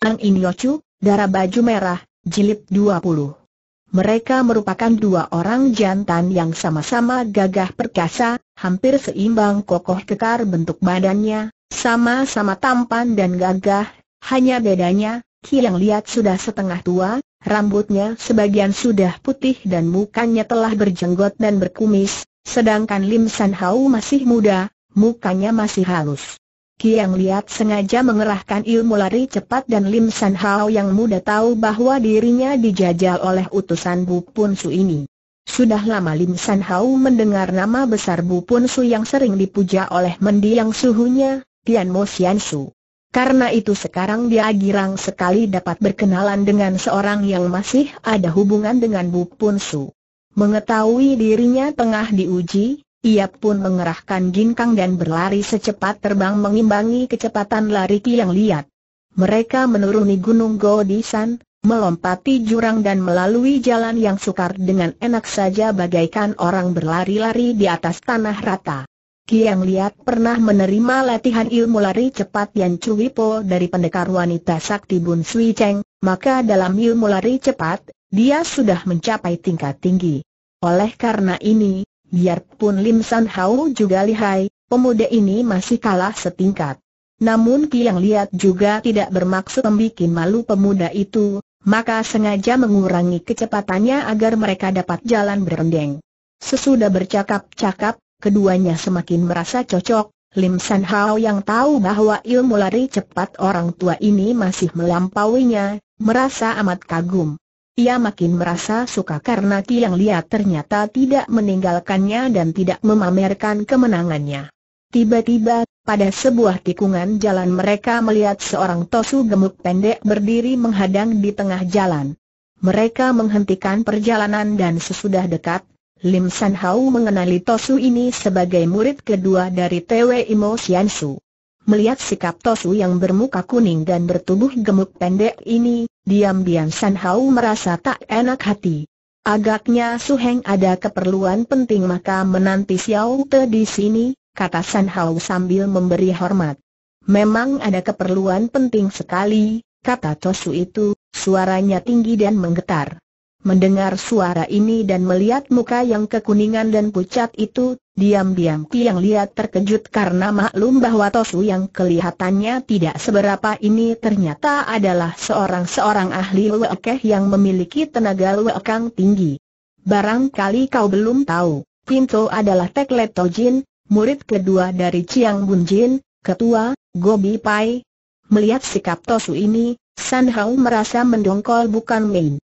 Eng Chu, Darah Baju Merah, Jilid 20. Mereka merupakan dua orang jantan yang sama-sama gagah perkasa, hampir seimbang kokoh kekar bentuk badannya, sama-sama tampan dan gagah, hanya bedanya, Ki yang lihat sudah setengah tua, rambutnya sebagian sudah putih dan mukanya telah berjenggot dan berkumis, sedangkan Lim San Hau masih muda, mukanya masih halus. Kiang Liat sengaja mengerahkan ilmu lari cepat dan Lim San Hao yang muda tahu bahwa dirinya dijajal oleh utusan Bu Pun Su ini. Sudah lama Lim San Hao mendengar nama besar Bu Pun Su yang sering dipuja oleh mendiang suhunya, Tian Mo Xian Su. Karena itu sekarang dia girang sekali dapat berkenalan dengan seorang yang masih ada hubungan dengan Bu Pun Su. Mengetahui dirinya tengah diuji, ia pun mengerahkan ginkang dan berlari secepat terbang mengimbangi kecepatan lari yang Liat. Mereka menuruni Gunung Godisan, melompati jurang dan melalui jalan yang sukar dengan enak saja bagaikan orang berlari-lari di atas tanah rata. Kiang Liat pernah menerima latihan ilmu lari cepat yang cuipo dari pendekar wanita sakti Bun Sui Cheng, maka dalam ilmu lari cepat, dia sudah mencapai tingkat tinggi. Oleh karena ini, Biarpun Lim San Hao juga lihai, pemuda ini masih kalah setingkat. Namun Kiang Liat juga tidak bermaksud membuat malu pemuda itu, maka sengaja mengurangi kecepatannya agar mereka dapat jalan berendeng. Sesudah bercakap-cakap, keduanya semakin merasa cocok, Lim San Hao yang tahu bahwa ilmu lari cepat orang tua ini masih melampauinya, merasa amat kagum. Ia makin merasa suka karena Tiang Liat ternyata tidak meninggalkannya dan tidak memamerkan kemenangannya. Tiba-tiba, pada sebuah tikungan jalan mereka melihat seorang tosu gemuk pendek berdiri menghadang di tengah jalan. Mereka menghentikan perjalanan dan sesudah dekat, Lim San Hao mengenali tosu ini sebagai murid kedua dari Tewei Imo Siansu. Melihat sikap Tosu yang bermuka kuning dan bertubuh gemuk pendek ini, diam-diam San Hao merasa tak enak hati. Agaknya Su Heng ada keperluan penting maka menanti Xiao Te di sini, kata San Hao sambil memberi hormat. Memang ada keperluan penting sekali, kata Tosu itu, suaranya tinggi dan menggetar. Mendengar suara ini dan melihat muka yang kekuningan dan pucat itu, Diam-diam Tiang Liat terkejut karena maklum bahwa Tosu yang kelihatannya tidak seberapa ini ternyata adalah seorang-seorang ahli Wekeh yang memiliki tenaga Wekang tinggi. Barangkali kau belum tahu, Pinto adalah Teklet Tojin, murid kedua dari Chiang Bunjin, ketua, Gobi Pai. Melihat sikap Tosu ini, San Hao merasa mendongkol bukan main.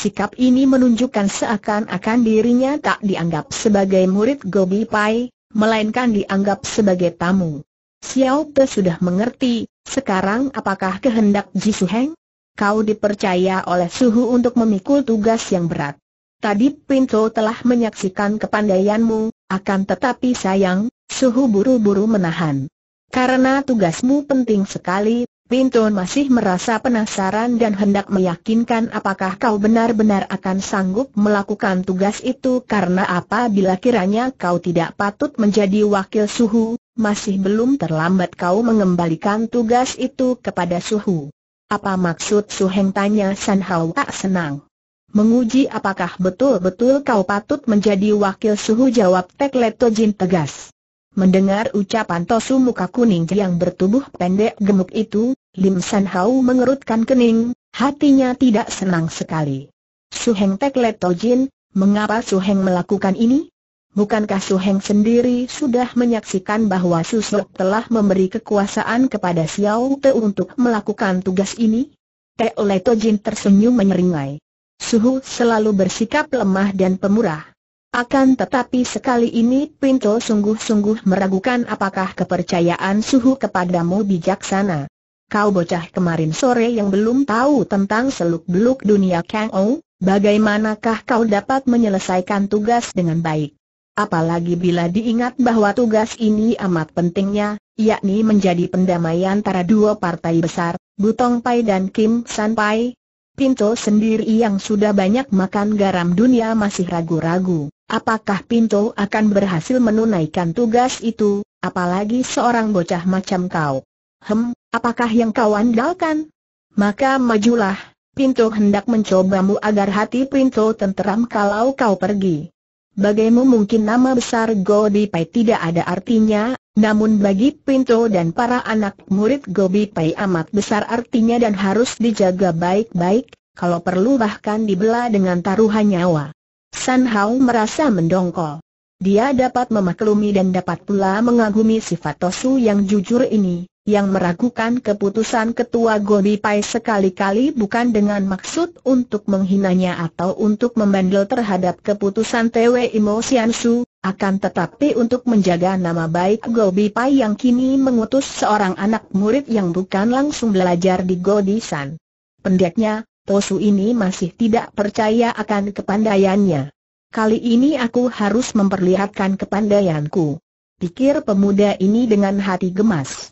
Sikap ini menunjukkan seakan-akan dirinya tak dianggap sebagai murid Gobi Pai, melainkan dianggap sebagai tamu. Xiao Te sudah mengerti, sekarang apakah kehendak Ji Su Heng? Kau dipercaya oleh Suhu untuk memikul tugas yang berat. Tadi Pinto telah menyaksikan kepandaianmu, akan tetapi sayang, Suhu buru-buru menahan. Karena tugasmu penting sekali, Pinton masih merasa penasaran dan hendak meyakinkan apakah kau benar-benar akan sanggup melakukan tugas itu karena apa bila kiranya kau tidak patut menjadi wakil suhu, masih belum terlambat kau mengembalikan tugas itu kepada suhu. Apa maksud suheng tanya San Hao tak senang. Menguji apakah betul-betul kau patut menjadi wakil suhu jawab Tek Leto Jin tegas. Mendengar ucapan Tosu muka kuning yang bertubuh pendek gemuk itu, Lim San Hau mengerutkan kening, hatinya tidak senang sekali. Su Heng Tek To Jin, mengapa Su Heng melakukan ini? Bukankah Su Heng sendiri sudah menyaksikan bahwa Su Sok telah memberi kekuasaan kepada Xiao Te untuk melakukan tugas ini? Le Leto Jin tersenyum menyeringai. Suhu selalu bersikap lemah dan pemurah. Akan tetapi sekali ini Pinto sungguh-sungguh meragukan apakah kepercayaan Suhu kepadamu bijaksana kau bocah kemarin sore yang belum tahu tentang seluk-beluk dunia Kang Ou, bagaimanakah kau dapat menyelesaikan tugas dengan baik? Apalagi bila diingat bahwa tugas ini amat pentingnya, yakni menjadi pendamai antara dua partai besar, Butong Pai dan Kim San Pai. Pinto sendiri yang sudah banyak makan garam dunia masih ragu-ragu, apakah Pinto akan berhasil menunaikan tugas itu, apalagi seorang bocah macam kau. Hem, Apakah yang kau andalkan? Maka majulah, Pinto hendak mencobamu agar hati Pinto tenteram kalau kau pergi. Bagaimu mungkin nama besar Gobi Pai tidak ada artinya, namun bagi Pinto dan para anak murid Gobi Pai amat besar artinya dan harus dijaga baik-baik, kalau perlu bahkan dibelah dengan taruhan nyawa. San Hao merasa mendongkol. Dia dapat memaklumi dan dapat pula mengagumi sifat Tosu yang jujur ini, yang meragukan keputusan ketua Gobi Pai sekali-kali bukan dengan maksud untuk menghinanya atau untuk membandel terhadap keputusan TW Imo Su, akan tetapi untuk menjaga nama baik Gobi Pai yang kini mengutus seorang anak murid yang bukan langsung belajar di Gobi San. Pendeknya, Tosu ini masih tidak percaya akan kepandaiannya. Kali ini aku harus memperlihatkan kepandaianku. Pikir pemuda ini dengan hati gemas.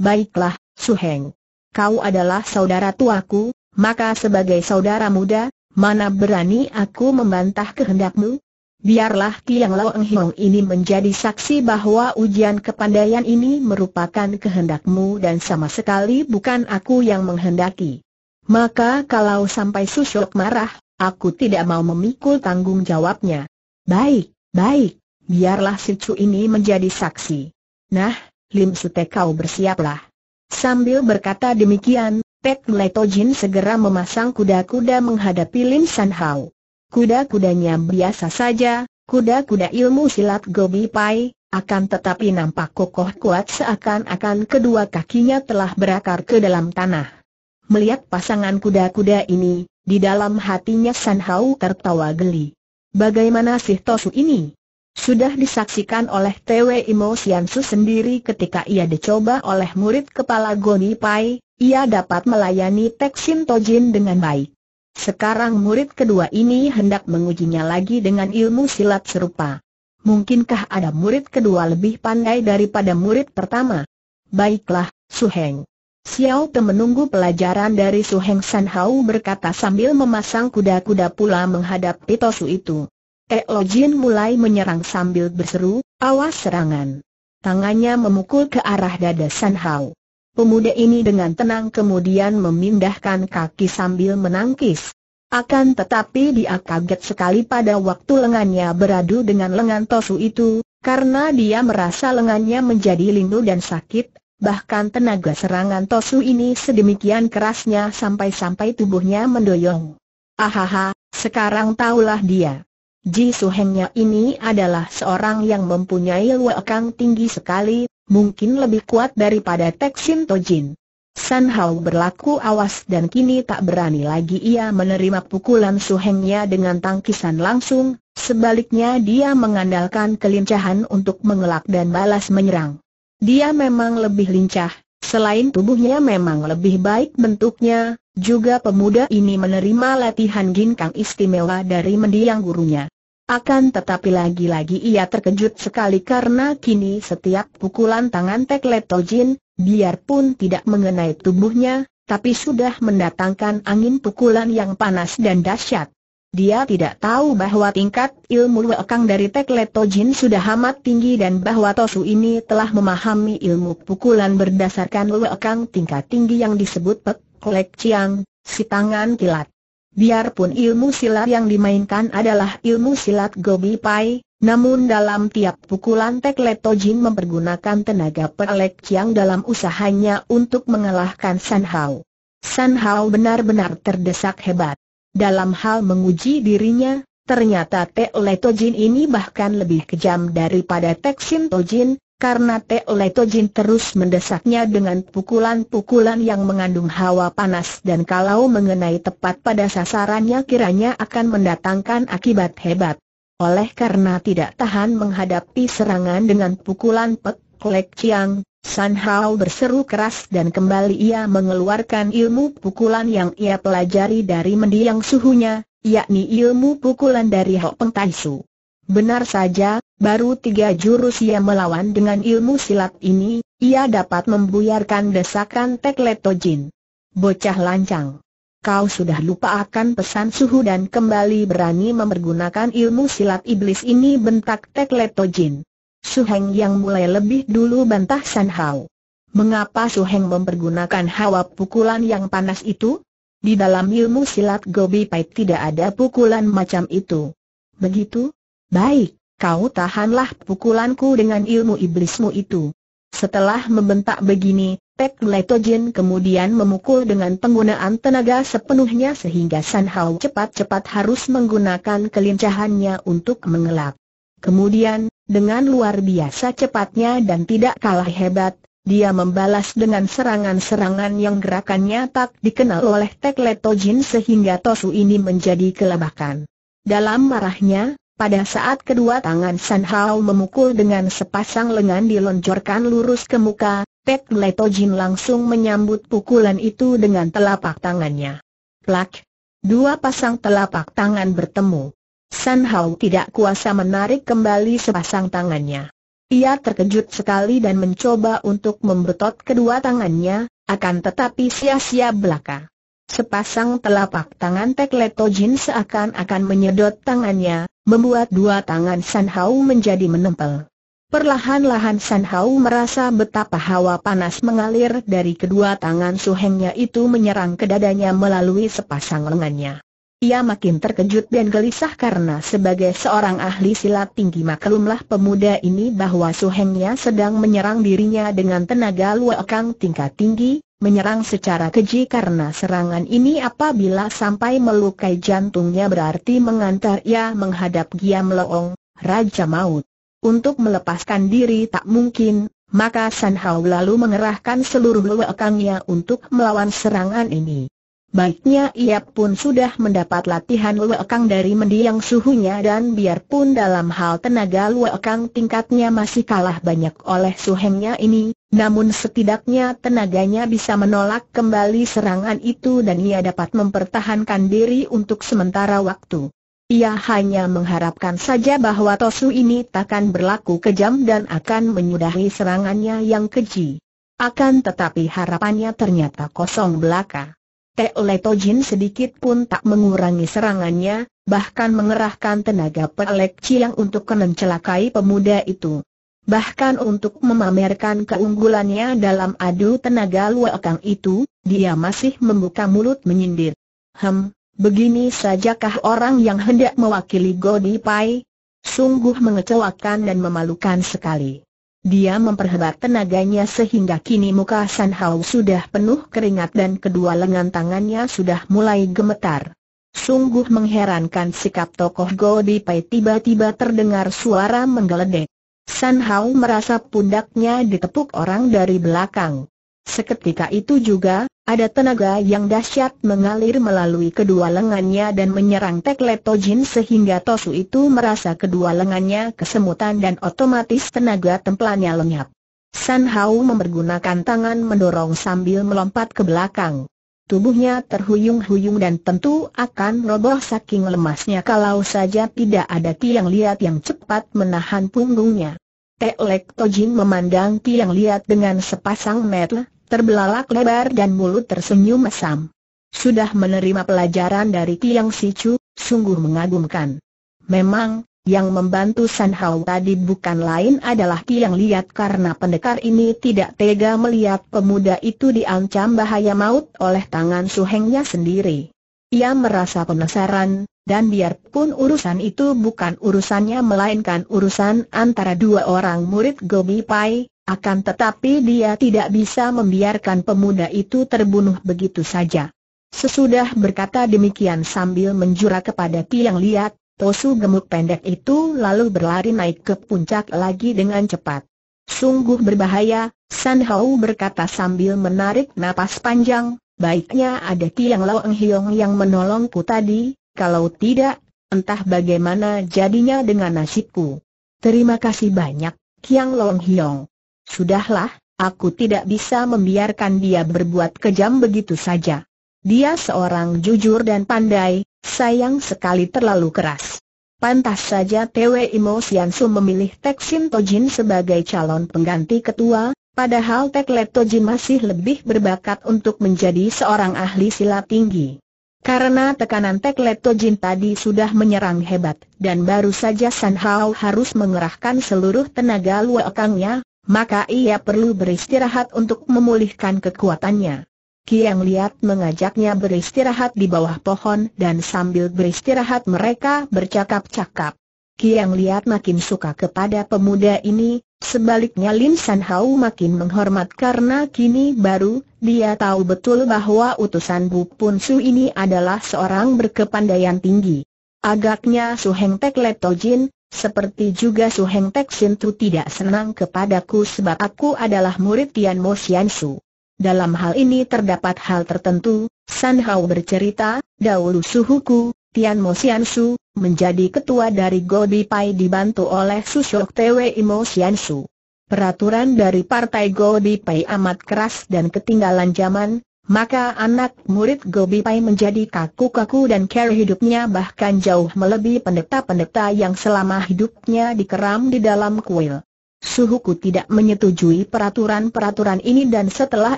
Baiklah, Suheng. Kau adalah saudara tuaku, maka sebagai saudara muda, mana berani aku membantah kehendakmu? Biarlah Kiang Lao Eng Hiong ini menjadi saksi bahwa ujian kepandaian ini merupakan kehendakmu dan sama sekali bukan aku yang menghendaki. Maka kalau sampai Shok marah, aku tidak mau memikul tanggung jawabnya. Baik, baik, biarlah si Cu ini menjadi saksi. Nah, Lim Sute kau bersiaplah. Sambil berkata demikian, Pek Leto Jin segera memasang kuda-kuda menghadapi Lim San Hao. Kuda-kudanya biasa saja, kuda-kuda ilmu silat Gobi Pai, akan tetapi nampak kokoh kuat seakan-akan kedua kakinya telah berakar ke dalam tanah. Melihat pasangan kuda-kuda ini, di dalam hatinya San Hao tertawa geli. Bagaimana sih Tosu ini? Sudah disaksikan oleh TW Imo Siansu sendiri ketika ia dicoba oleh murid kepala Goni Pai, ia dapat melayani Teksin Tojin dengan baik. Sekarang murid kedua ini hendak mengujinya lagi dengan ilmu silat serupa. Mungkinkah ada murid kedua lebih pandai daripada murid pertama? Baiklah, Suheng. Xiao Te menunggu pelajaran dari Suheng Sanhao berkata sambil memasang kuda-kuda pula menghadap Pitosu itu. Eh, Lo Jin mulai menyerang sambil berseru, awas serangan. Tangannya memukul ke arah dada San Hao. Pemuda ini dengan tenang kemudian memindahkan kaki sambil menangkis. Akan tetapi dia kaget sekali pada waktu lengannya beradu dengan lengan Tosu itu, karena dia merasa lengannya menjadi lindu dan sakit, bahkan tenaga serangan Tosu ini sedemikian kerasnya sampai-sampai tubuhnya mendoyong. Ahaha, sekarang tahulah dia. Ji Suhengnya ini adalah seorang yang mempunyai luakang tinggi sekali, mungkin lebih kuat daripada Teksin Tojin. San Hao berlaku awas dan kini tak berani lagi ia menerima pukulan Suhengnya dengan tangkisan langsung, sebaliknya dia mengandalkan kelincahan untuk mengelak dan balas menyerang. Dia memang lebih lincah, selain tubuhnya memang lebih baik bentuknya, juga pemuda ini menerima latihan ginkang istimewa dari mendiang gurunya. Akan tetapi lagi-lagi ia terkejut sekali karena kini setiap pukulan tangan Leto Jin, biarpun tidak mengenai tubuhnya, tapi sudah mendatangkan angin pukulan yang panas dan dahsyat. Dia tidak tahu bahwa tingkat ilmu Wekang dari Leto Jin sudah amat tinggi dan bahwa Tosu ini telah memahami ilmu pukulan berdasarkan Wekang tingkat tinggi yang disebut Pek Kolek Chiang, si tangan kilat. Biarpun ilmu silat yang dimainkan adalah ilmu silat Gobi Pai, namun dalam tiap pukulan Leto Tojin mempergunakan tenaga pelek Chiang dalam usahanya untuk mengalahkan San Hao. San Hao benar-benar terdesak hebat. Dalam hal menguji dirinya, ternyata Leto Tojin ini bahkan lebih kejam daripada Teksin Tojin, karena Teoleto Jin terus mendesaknya dengan pukulan-pukulan yang mengandung hawa panas dan kalau mengenai tepat pada sasarannya kiranya akan mendatangkan akibat hebat. Oleh karena tidak tahan menghadapi serangan dengan pukulan pek, klek Chiang, San Hao berseru keras dan kembali ia mengeluarkan ilmu pukulan yang ia pelajari dari mendiang suhunya, yakni ilmu pukulan dari Hok Peng Tai Su. Benar saja, Baru tiga jurus ia melawan dengan ilmu silat ini, ia dapat membuyarkan desakan Tekletojin. Bocah lancang. Kau sudah lupa akan pesan suhu dan kembali berani mempergunakan ilmu silat iblis ini bentak Tekletojin. Suheng yang mulai lebih dulu bantah San Hao. Mengapa Suheng mempergunakan hawa pukulan yang panas itu? Di dalam ilmu silat Gobi Pai tidak ada pukulan macam itu. Begitu? Baik kau tahanlah pukulanku dengan ilmu iblismu itu. Setelah membentak begini, Pek Letojin kemudian memukul dengan penggunaan tenaga sepenuhnya sehingga San Hao cepat-cepat harus menggunakan kelincahannya untuk mengelak. Kemudian, dengan luar biasa cepatnya dan tidak kalah hebat, dia membalas dengan serangan-serangan yang gerakannya tak dikenal oleh Tek Leto Jin sehingga Tosu ini menjadi kelabakan. Dalam marahnya, pada saat kedua tangan San Hao memukul dengan sepasang lengan dilonjorkan lurus ke muka, Pek Leto Jin langsung menyambut pukulan itu dengan telapak tangannya. Plak! Dua pasang telapak tangan bertemu. San Hao tidak kuasa menarik kembali sepasang tangannya. Ia terkejut sekali dan mencoba untuk membetot kedua tangannya, akan tetapi sia-sia belaka. Sepasang telapak tangan Tekletojin Jin seakan-akan menyedot tangannya, membuat dua tangan San Hao menjadi menempel. Perlahan-lahan San Hao merasa betapa hawa panas mengalir dari kedua tangan suhengnya itu menyerang ke dadanya melalui sepasang lengannya. Ia makin terkejut dan gelisah karena sebagai seorang ahli silat tinggi maklumlah pemuda ini bahwa suhengnya sedang menyerang dirinya dengan tenaga luakang tingkat tinggi, menyerang secara keji karena serangan ini apabila sampai melukai jantungnya berarti mengantar ia menghadap Giam Leong, Raja Maut. Untuk melepaskan diri tak mungkin, maka San Hao lalu mengerahkan seluruh lekangnya untuk melawan serangan ini. Baiknya ia pun sudah mendapat latihan luekang dari mendiang suhunya dan biarpun dalam hal tenaga luekang tingkatnya masih kalah banyak oleh suhengnya ini, namun setidaknya tenaganya bisa menolak kembali serangan itu dan ia dapat mempertahankan diri untuk sementara waktu. Ia hanya mengharapkan saja bahwa Tosu ini takkan berlaku kejam dan akan menyudahi serangannya yang keji. Akan tetapi harapannya ternyata kosong belaka. Teo Tojin sedikit pun tak mengurangi serangannya, bahkan mengerahkan tenaga pelek ciang untuk mencelakakai pemuda itu. Bahkan untuk memamerkan keunggulannya dalam adu tenaga luakang itu, dia masih membuka mulut menyindir. Hem, begini sajakah orang yang hendak mewakili Godi Pai? Sungguh mengecewakan dan memalukan sekali. Dia memperhebat tenaganya sehingga kini muka San Hao sudah penuh keringat dan kedua lengan tangannya sudah mulai gemetar. Sungguh mengherankan sikap tokoh Di Pai tiba-tiba terdengar suara menggeledek. San Hao merasa pundaknya ditepuk orang dari belakang. Seketika itu juga, ada tenaga yang dahsyat mengalir melalui kedua lengannya dan menyerang Tekleto Jin sehingga Tosu itu merasa kedua lengannya kesemutan dan otomatis tenaga templannya lenyap. San Hao mempergunakan tangan mendorong sambil melompat ke belakang. Tubuhnya terhuyung-huyung dan tentu akan roboh saking lemasnya kalau saja tidak ada tiang liat yang cepat menahan punggungnya. Lek Tojin memandang tiang liat dengan sepasang mata, terbelalak lebar dan mulut tersenyum mesam. Sudah menerima pelajaran dari Tiang Sichu, sungguh mengagumkan. Memang, yang membantu San Hao tadi bukan lain adalah Tiang Liat karena pendekar ini tidak tega melihat pemuda itu diancam bahaya maut oleh tangan suhengnya sendiri. Ia merasa penasaran, dan biarpun urusan itu bukan urusannya melainkan urusan antara dua orang murid Gobi Pai, akan tetapi dia tidak bisa membiarkan pemuda itu terbunuh begitu saja. Sesudah berkata demikian sambil menjura kepada tiang liat, Tosu gemuk pendek itu lalu berlari naik ke puncak lagi dengan cepat. Sungguh berbahaya, San Hao berkata sambil menarik napas panjang, baiknya ada Tiang Lao Eng Hiong yang menolongku tadi, kalau tidak, entah bagaimana jadinya dengan nasibku. Terima kasih banyak, Kiang eng Hiong. Sudahlah, aku tidak bisa membiarkan dia berbuat kejam begitu saja. Dia seorang jujur dan pandai, sayang sekali terlalu keras. Pantas saja TWI Mo Siansu memilih Tek Sim Tojin sebagai calon pengganti ketua, padahal Tek Let Tojin masih lebih berbakat untuk menjadi seorang ahli silat tinggi. Karena tekanan Tek Let Tojin tadi sudah menyerang hebat, dan baru saja San Hao harus mengerahkan seluruh tenaga luakangnya, maka ia perlu beristirahat untuk memulihkan kekuatannya. Kiang Liat mengajaknya beristirahat di bawah pohon dan sambil beristirahat mereka bercakap-cakap. Kiang Liat makin suka kepada pemuda ini, sebaliknya Lin San Hao makin menghormat karena kini baru dia tahu betul bahwa utusan Bu Pun Su ini adalah seorang berkepandaian tinggi. Agaknya Su Heng Tek jin. Seperti juga Su Heng Tek Sin Tu tidak senang kepadaku sebab aku adalah murid Tian Mo Xian Su. Dalam hal ini terdapat hal tertentu, San Hao bercerita, dahulu suhuku, Tian Mo Xian Su, menjadi ketua dari Gobi Pai dibantu oleh Su Shok Twe Mo Xian Su. Peraturan dari partai Gobi Pai amat keras dan ketinggalan zaman, maka anak murid Gobi Pai menjadi kaku-kaku dan care hidupnya bahkan jauh melebihi pendeta-pendeta yang selama hidupnya dikeram di dalam kuil. Suhuku tidak menyetujui peraturan-peraturan ini dan setelah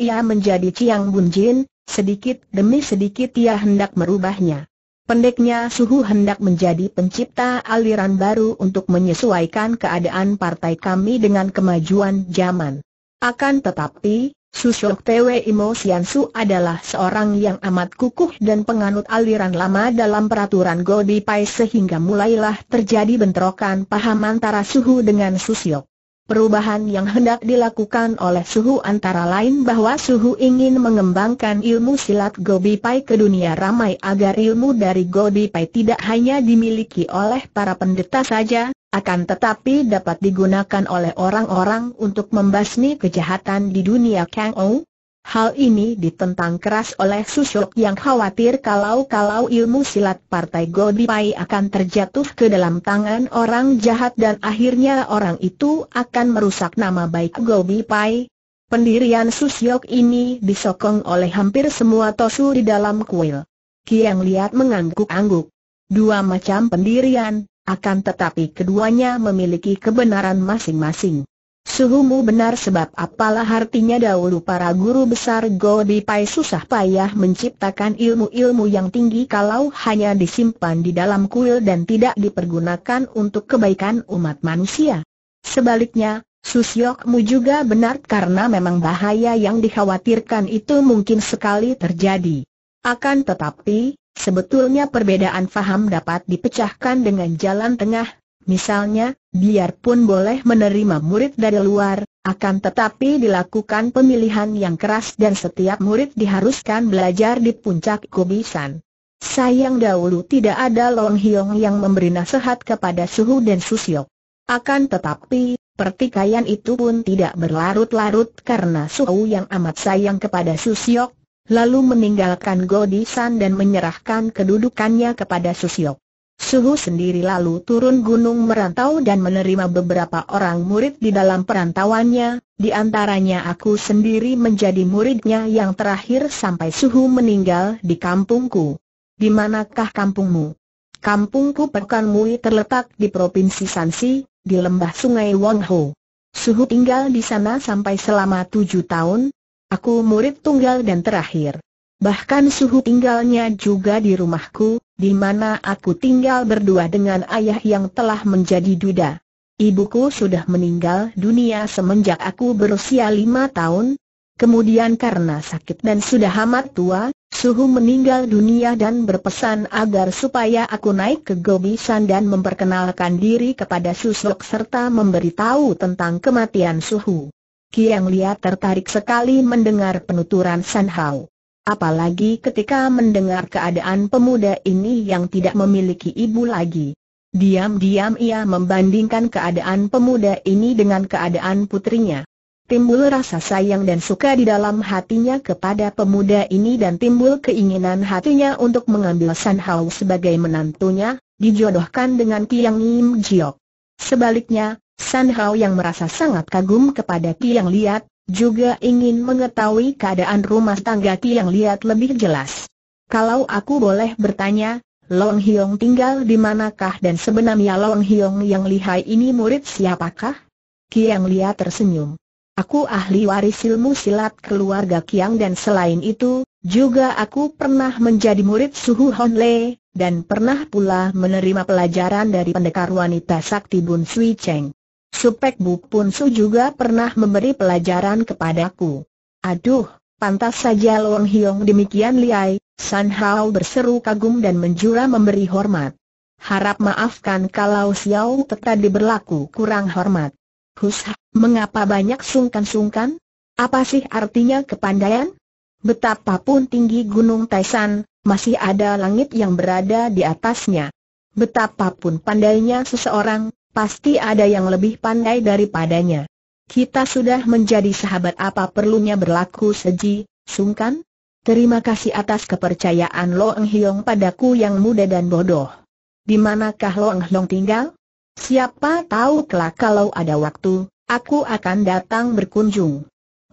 ia menjadi Ciang Bunjin, sedikit demi sedikit ia hendak merubahnya. Pendeknya Suhu hendak menjadi pencipta aliran baru untuk menyesuaikan keadaan partai kami dengan kemajuan zaman. Akan tetapi, Susok Pwi Mo Sian Su adalah seorang yang amat kukuh dan penganut aliran lama dalam peraturan Godi Pai sehingga mulailah terjadi bentrokan paham antara Suhu dengan Susok. Perubahan yang hendak dilakukan oleh Suhu antara lain bahwa Suhu ingin mengembangkan ilmu silat Gobi Pai ke dunia ramai agar ilmu dari Gobi Pai tidak hanya dimiliki oleh para pendeta saja, akan tetapi dapat digunakan oleh orang-orang untuk membasmi kejahatan di dunia Kang Hal ini ditentang keras oleh Susok yang khawatir kalau-kalau ilmu silat Partai Godipai akan terjatuh ke dalam tangan orang jahat dan akhirnya orang itu akan merusak nama baik Godipai. Pendirian Susyok ini disokong oleh hampir semua tosu di dalam kuil. Kiang Liat mengangguk-angguk. Dua macam pendirian, akan tetapi keduanya memiliki kebenaran masing-masing. Suhumu benar sebab apalah artinya dahulu para guru besar Gobi Pai susah payah menciptakan ilmu-ilmu yang tinggi kalau hanya disimpan di dalam kuil dan tidak dipergunakan untuk kebaikan umat manusia. Sebaliknya, Susyokmu juga benar karena memang bahaya yang dikhawatirkan itu mungkin sekali terjadi. Akan tetapi, sebetulnya perbedaan faham dapat dipecahkan dengan jalan tengah Misalnya, biarpun boleh menerima murid dari luar, akan tetapi dilakukan pemilihan yang keras dan setiap murid diharuskan belajar di puncak kubisan. Sayang dahulu tidak ada Long Hiong yang memberi nasihat kepada Suhu dan Susiok. Akan tetapi, pertikaian itu pun tidak berlarut-larut karena Suhu yang amat sayang kepada Susiok, lalu meninggalkan Godisan dan menyerahkan kedudukannya kepada Susiok. Suhu sendiri lalu turun gunung merantau dan menerima beberapa orang murid di dalam perantauannya, di antaranya aku sendiri menjadi muridnya yang terakhir sampai Suhu meninggal di kampungku. Di manakah kampungmu? Kampungku Mui terletak di Provinsi Sansi, di lembah sungai Wangho. Suhu tinggal di sana sampai selama tujuh tahun. Aku murid tunggal dan terakhir. Bahkan suhu tinggalnya juga di rumahku, di mana aku tinggal berdua dengan ayah yang telah menjadi duda. Ibuku sudah meninggal dunia semenjak aku berusia lima tahun, Kemudian karena sakit dan sudah amat tua, Suhu meninggal dunia dan berpesan agar supaya aku naik ke Gobisan dan memperkenalkan diri kepada Susok serta memberitahu tentang kematian Suhu. Kiang Lia tertarik sekali mendengar penuturan San Hao apalagi ketika mendengar keadaan pemuda ini yang tidak memiliki ibu lagi. Diam-diam ia membandingkan keadaan pemuda ini dengan keadaan putrinya. Timbul rasa sayang dan suka di dalam hatinya kepada pemuda ini dan timbul keinginan hatinya untuk mengambil San Hao sebagai menantunya, dijodohkan dengan Tiang Im Jiok. Sebaliknya, San Hao yang merasa sangat kagum kepada Tiang Liat, juga ingin mengetahui keadaan rumah tangga yang Liat lebih jelas. Kalau aku boleh bertanya, Long Hiong tinggal di manakah dan sebenarnya Long Hiong yang lihai ini murid siapakah? Kiang Liat tersenyum. Aku ahli waris ilmu silat keluarga Kiang dan selain itu, juga aku pernah menjadi murid Suhu Hon Le, dan pernah pula menerima pelajaran dari pendekar wanita sakti Bun Sui Cheng. Supek Bu Pun Su juga pernah memberi pelajaran kepadaku. Aduh, pantas saja Long Hiong demikian liai, San Hao berseru kagum dan menjura memberi hormat. Harap maafkan kalau Xiao tetap diberlaku kurang hormat. Hus, mengapa banyak sungkan-sungkan? Apa sih artinya kepandaian? Betapapun tinggi Gunung Taisan, masih ada langit yang berada di atasnya. Betapapun pandainya seseorang, Pasti ada yang lebih pandai daripadanya. Kita sudah menjadi sahabat apa perlunya berlaku seji, sungkan? Terima kasih atas kepercayaan Loeng Hiong padaku yang muda dan bodoh. Di manakah Loeng Hiong tinggal? Siapa tahu kelak kalau ada waktu, aku akan datang berkunjung.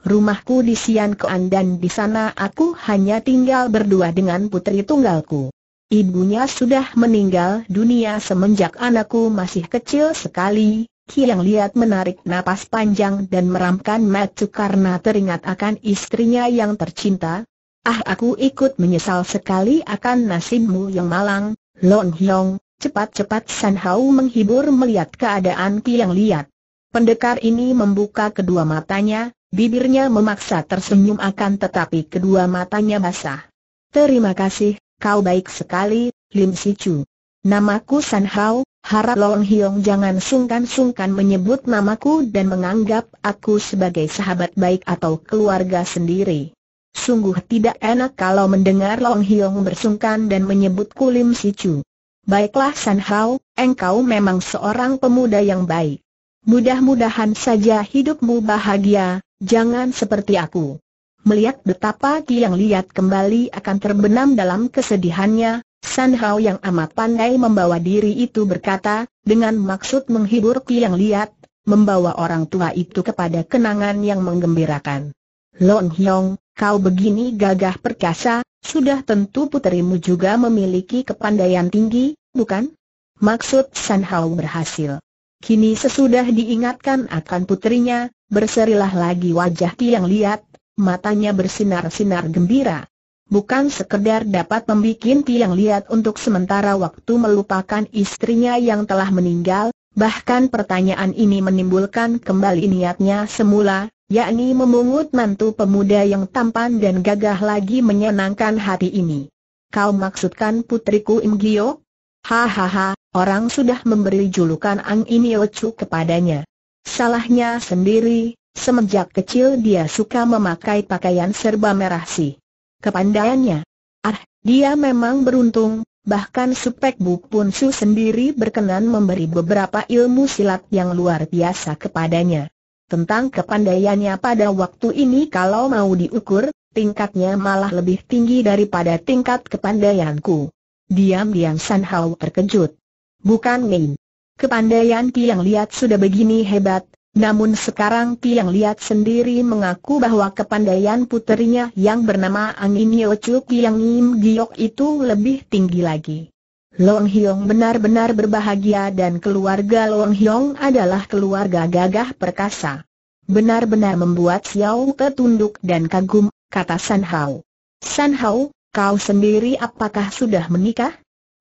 Rumahku di Sian Kean dan di sana aku hanya tinggal berdua dengan putri tunggalku. Ibunya sudah meninggal dunia semenjak anakku masih kecil sekali. Kiang Liat menarik napas panjang dan meramkan mata karena teringat akan istrinya yang tercinta. Ah aku ikut menyesal sekali akan nasibmu yang malang, Long Hyong, cepat-cepat San Hao menghibur melihat keadaan Kiang Liat. Pendekar ini membuka kedua matanya, bibirnya memaksa tersenyum akan tetapi kedua matanya basah. Terima kasih, kau baik sekali, Lim Si Chu. Namaku San Hao, harap Long Hiong jangan sungkan-sungkan menyebut namaku dan menganggap aku sebagai sahabat baik atau keluarga sendiri. Sungguh tidak enak kalau mendengar Long Hiong bersungkan dan menyebutku Lim Si Chu. Baiklah San Hao, engkau memang seorang pemuda yang baik. Mudah-mudahan saja hidupmu bahagia, jangan seperti aku melihat betapa yang Liat kembali akan terbenam dalam kesedihannya, San Hao yang amat pandai membawa diri itu berkata, dengan maksud menghibur yang Liat, membawa orang tua itu kepada kenangan yang menggembirakan. Lon Hyong, kau begini gagah perkasa, sudah tentu puterimu juga memiliki kepandaian tinggi, bukan? Maksud San Hao berhasil. Kini sesudah diingatkan akan putrinya, berserilah lagi wajah yang Liat, matanya bersinar-sinar gembira. Bukan sekedar dapat membuat tiang lihat untuk sementara waktu melupakan istrinya yang telah meninggal, bahkan pertanyaan ini menimbulkan kembali niatnya semula, yakni memungut mantu pemuda yang tampan dan gagah lagi menyenangkan hati ini. Kau maksudkan putriku Im Gio? Hahaha, orang sudah memberi julukan Ang Chu kepadanya. Salahnya sendiri, Semenjak kecil dia suka memakai pakaian serba merah si. Kepandaiannya. Ah, dia memang beruntung, bahkan Supek Bu Pun Su sendiri berkenan memberi beberapa ilmu silat yang luar biasa kepadanya. Tentang kepandaiannya pada waktu ini kalau mau diukur, tingkatnya malah lebih tinggi daripada tingkat kepandaianku. Diam-diam San Hao terkejut. Bukan main. Kepandaian yang lihat sudah begini hebat, namun sekarang Tiang lihat sendiri mengaku bahwa kepandaian puterinya yang bernama Angin Yeo Chu Yang Im Giok itu lebih tinggi lagi. Long Hyong benar-benar berbahagia dan keluarga Long Hyong adalah keluarga gagah perkasa. Benar-benar membuat Xiao tertunduk dan kagum, kata San Hao. San Hao, kau sendiri apakah sudah menikah?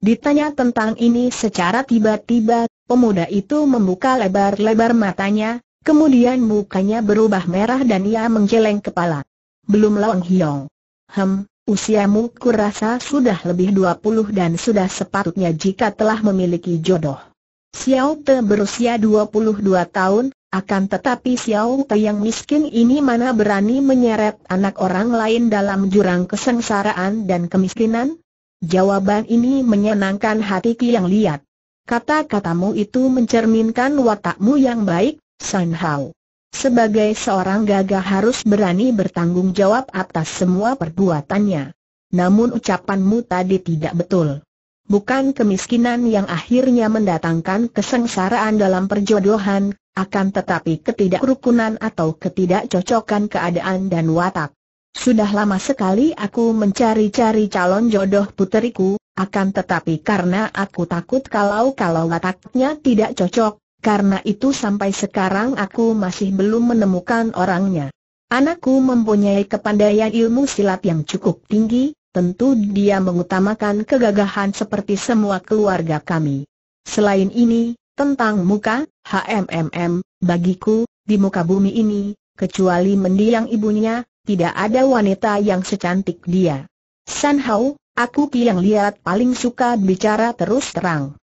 Ditanya tentang ini secara tiba-tiba, pemuda itu membuka lebar-lebar matanya, Kemudian mukanya berubah merah dan ia menggeleng kepala. Belum Long Hiong. Hem, usiamu kurasa sudah lebih 20 dan sudah sepatutnya jika telah memiliki jodoh. Xiao Te berusia 22 tahun, akan tetapi Xiao Te yang miskin ini mana berani menyeret anak orang lain dalam jurang kesengsaraan dan kemiskinan? Jawaban ini menyenangkan hati Ki yang lihat. Kata-katamu itu mencerminkan watakmu yang baik, San Hao. Sebagai seorang gagah harus berani bertanggung jawab atas semua perbuatannya. Namun ucapanmu tadi tidak betul. Bukan kemiskinan yang akhirnya mendatangkan kesengsaraan dalam perjodohan, akan tetapi ketidakrukunan atau ketidakcocokan keadaan dan watak. Sudah lama sekali aku mencari-cari calon jodoh puteriku, akan tetapi karena aku takut kalau-kalau wataknya tidak cocok, karena itu sampai sekarang aku masih belum menemukan orangnya. Anakku mempunyai kepandaian ilmu silat yang cukup tinggi, tentu dia mengutamakan kegagahan seperti semua keluarga kami. Selain ini, tentang muka, HMMM, bagiku, di muka bumi ini, kecuali mendiang ibunya, tidak ada wanita yang secantik dia. San Hao, aku yang lihat paling suka bicara terus terang.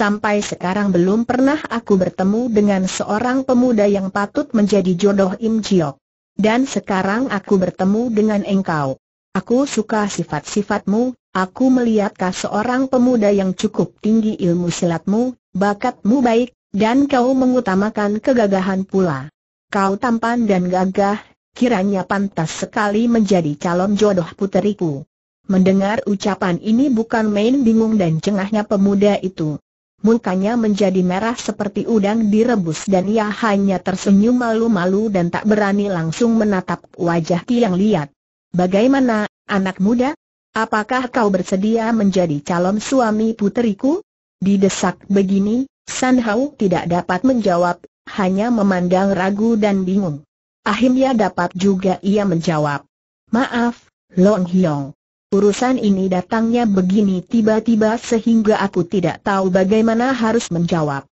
Sampai sekarang belum pernah aku bertemu dengan seorang pemuda yang patut menjadi jodoh Im Jiok. Dan sekarang aku bertemu dengan engkau. Aku suka sifat-sifatmu, aku melihatkah seorang pemuda yang cukup tinggi ilmu silatmu, bakatmu baik, dan kau mengutamakan kegagahan pula. Kau tampan dan gagah, kiranya pantas sekali menjadi calon jodoh puteriku. Mendengar ucapan ini bukan main bingung dan cengahnya pemuda itu mukanya menjadi merah seperti udang direbus dan ia hanya tersenyum malu-malu dan tak berani langsung menatap wajah Tiang Liat. Bagaimana, anak muda? Apakah kau bersedia menjadi calon suami puteriku? Didesak begini, San Hao tidak dapat menjawab, hanya memandang ragu dan bingung. Akhirnya dapat juga ia menjawab. Maaf, Long Hiong. Urusan ini datangnya begini tiba-tiba sehingga aku tidak tahu bagaimana harus menjawab.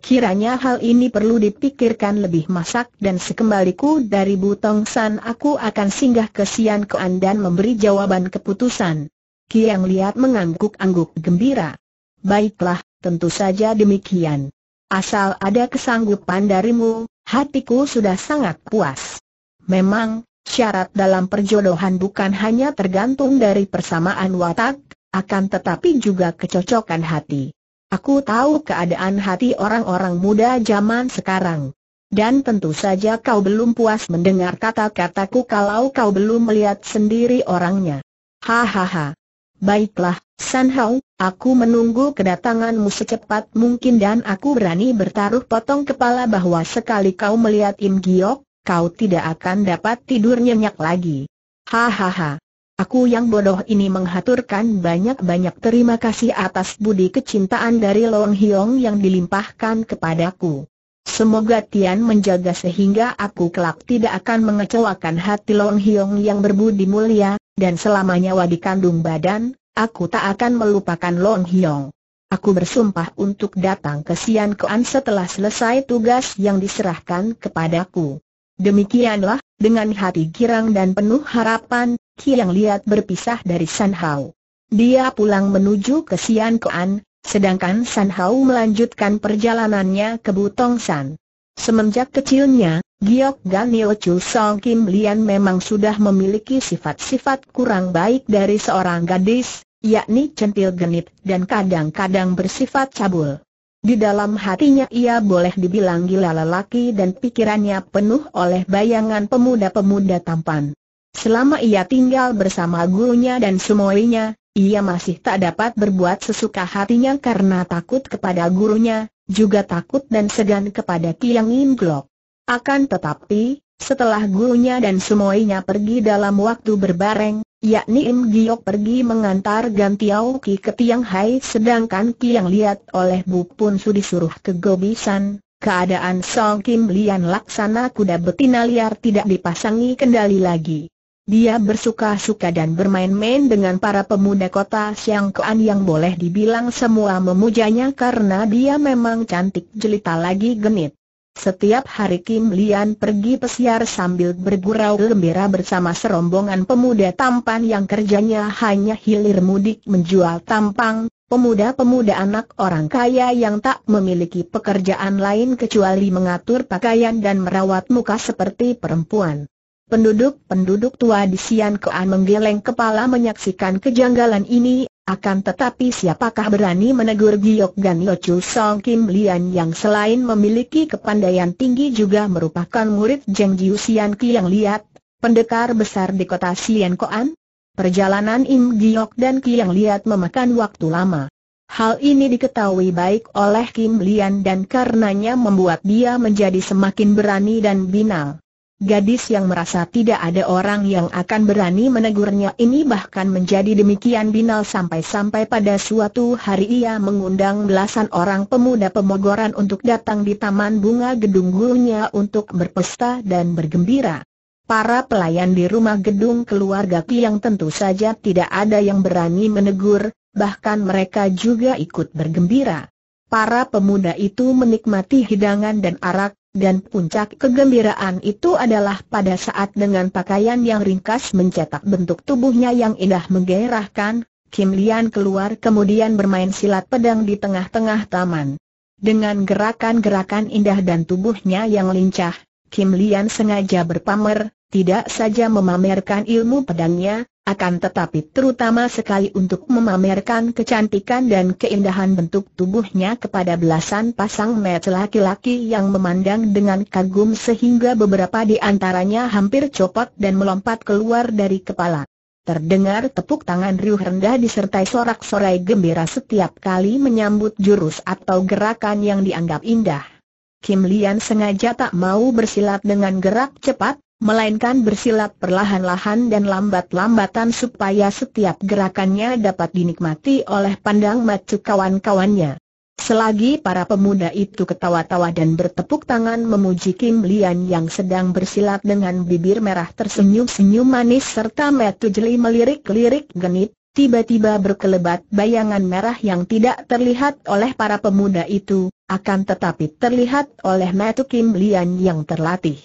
Kiranya hal ini perlu dipikirkan lebih masak dan sekembaliku dari Butong San aku akan singgah ke Sian Kean dan memberi jawaban keputusan. Kiang lihat mengangguk-angguk gembira. Baiklah, tentu saja demikian. Asal ada kesanggupan darimu, hatiku sudah sangat puas. Memang, syarat dalam perjodohan bukan hanya tergantung dari persamaan watak, akan tetapi juga kecocokan hati. Aku tahu keadaan hati orang-orang muda zaman sekarang. Dan tentu saja kau belum puas mendengar kata-kataku kalau kau belum melihat sendiri orangnya. Hahaha. Baiklah, San Hao, aku menunggu kedatanganmu secepat mungkin dan aku berani bertaruh potong kepala bahwa sekali kau melihat Im Giok, kau tidak akan dapat tidur nyenyak lagi. Hahaha. Aku yang bodoh ini menghaturkan banyak-banyak terima kasih atas budi kecintaan dari Long Hiong yang dilimpahkan kepadaku. Semoga Tian menjaga sehingga aku kelak tidak akan mengecewakan hati Long Hiong yang berbudi mulia, dan selamanya nyawa kandung badan, aku tak akan melupakan Long Hiong. Aku bersumpah untuk datang ke Sian Kuan setelah selesai tugas yang diserahkan kepadaku. Demikianlah, dengan hati girang dan penuh harapan, Yang lihat berpisah dari San Hao. Dia pulang menuju ke Sian sedangkan San Hao melanjutkan perjalanannya ke Butong San. Semenjak kecilnya, Giok Ganil Chu Song Kim Lian memang sudah memiliki sifat-sifat kurang baik dari seorang gadis, yakni centil genit dan kadang-kadang bersifat cabul. Di dalam hatinya ia boleh dibilang gila lelaki dan pikirannya penuh oleh bayangan pemuda-pemuda tampan. Selama ia tinggal bersama gurunya dan semuanya, ia masih tak dapat berbuat sesuka hatinya karena takut kepada gurunya, juga takut dan segan kepada Tiang In Akan tetapi, setelah gurunya dan semuanya pergi dalam waktu berbareng, yakni Im Giok pergi mengantar Gan Ki ke Tiang Hai sedangkan Ki yang lihat oleh Bu Pun Su disuruh ke Gobisan. Keadaan Song Kim Lian laksana kuda betina liar tidak dipasangi kendali lagi. Dia bersuka-suka dan bermain-main dengan para pemuda kota siang Kuan yang boleh dibilang semua memujanya karena dia memang cantik jelita lagi genit. Setiap hari Kim Lian pergi pesiar sambil bergurau gembira bersama serombongan pemuda tampan yang kerjanya hanya hilir mudik menjual tampang, pemuda-pemuda anak orang kaya yang tak memiliki pekerjaan lain kecuali mengatur pakaian dan merawat muka seperti perempuan. Penduduk-penduduk tua di Sian Kuan menggeleng kepala menyaksikan kejanggalan ini, akan tetapi siapakah berani menegur Giok Gan Yochu Song Kim Lian yang selain memiliki kepandaian tinggi juga merupakan murid Jeng Jiu Sian Ki yang liat, pendekar besar di kota Sian Koan? Perjalanan Im Giok dan Ki yang liat memakan waktu lama. Hal ini diketahui baik oleh Kim Lian dan karenanya membuat dia menjadi semakin berani dan binal. Gadis yang merasa tidak ada orang yang akan berani menegurnya ini bahkan menjadi demikian binal sampai-sampai pada suatu hari ia mengundang belasan orang pemuda pemogoran untuk datang di taman bunga gedung gurunya untuk berpesta dan bergembira. Para pelayan di rumah gedung keluarga yang tentu saja tidak ada yang berani menegur, bahkan mereka juga ikut bergembira. Para pemuda itu menikmati hidangan dan arak, dan puncak kegembiraan itu adalah pada saat dengan pakaian yang ringkas mencetak bentuk tubuhnya yang indah menggairahkan, Kim Lian keluar kemudian bermain silat pedang di tengah-tengah taman. Dengan gerakan-gerakan indah dan tubuhnya yang lincah, Kim Lian sengaja berpamer, tidak saja memamerkan ilmu pedangnya, akan tetapi terutama sekali untuk memamerkan kecantikan dan keindahan bentuk tubuhnya kepada belasan pasang met laki-laki yang memandang dengan kagum sehingga beberapa di antaranya hampir copot dan melompat keluar dari kepala. Terdengar tepuk tangan riuh rendah disertai sorak-sorai gembira setiap kali menyambut jurus atau gerakan yang dianggap indah. Kim Lian sengaja tak mau bersilat dengan gerak cepat, melainkan bersilat perlahan-lahan dan lambat-lambatan supaya setiap gerakannya dapat dinikmati oleh pandang macu kawan-kawannya. Selagi para pemuda itu ketawa-tawa dan bertepuk tangan memuji Kim Lian yang sedang bersilat dengan bibir merah tersenyum-senyum manis serta metu jeli melirik-lirik genit, Tiba-tiba berkelebat bayangan merah yang tidak terlihat oleh para pemuda itu, akan tetapi terlihat oleh Matu Kim Lian yang terlatih.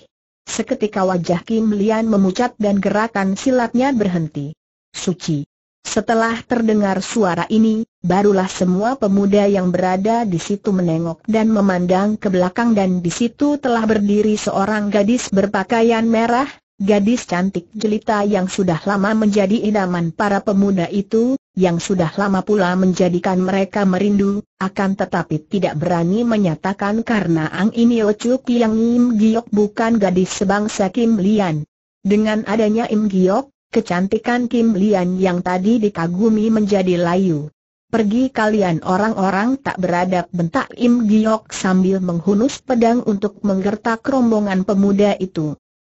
Seketika wajah Kim Lian memucat dan gerakan silatnya berhenti. Suci. Setelah terdengar suara ini, barulah semua pemuda yang berada di situ menengok dan memandang ke belakang dan di situ telah berdiri seorang gadis berpakaian merah, Gadis cantik jelita yang sudah lama menjadi idaman para pemuda itu, yang sudah lama pula menjadikan mereka merindu, akan tetapi tidak berani menyatakan karena Ang Inio Chu Piang Im Giok bukan gadis sebangsa Kim Lian. Dengan adanya Im Giok, kecantikan Kim Lian yang tadi dikagumi menjadi layu. Pergi kalian orang-orang tak beradab bentak Im Giok sambil menghunus pedang untuk menggertak rombongan pemuda itu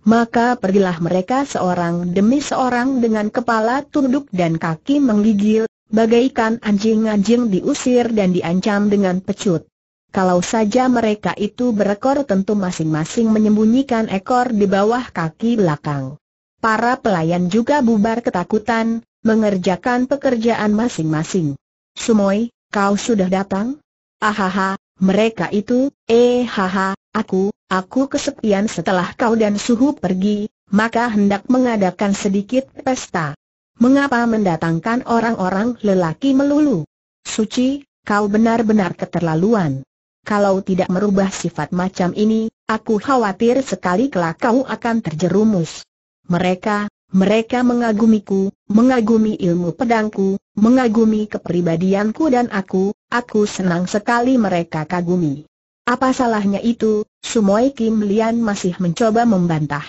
maka pergilah mereka seorang demi seorang dengan kepala tunduk dan kaki menggigil, bagaikan anjing-anjing diusir dan diancam dengan pecut. Kalau saja mereka itu berekor tentu masing-masing menyembunyikan ekor di bawah kaki belakang. Para pelayan juga bubar ketakutan, mengerjakan pekerjaan masing-masing. Sumoy, kau sudah datang? Ahaha, mereka itu, eh haha, aku, Aku kesepian setelah kau dan Suhu pergi, maka hendak mengadakan sedikit pesta. Mengapa mendatangkan orang-orang lelaki melulu? Suci, kau benar-benar keterlaluan. Kalau tidak merubah sifat macam ini, aku khawatir sekali kelak kau akan terjerumus. Mereka, mereka mengagumiku, mengagumi ilmu pedangku, mengagumi kepribadianku dan aku, aku senang sekali mereka kagumi. Apa salahnya itu, Sumoy Kim Lian masih mencoba membantah.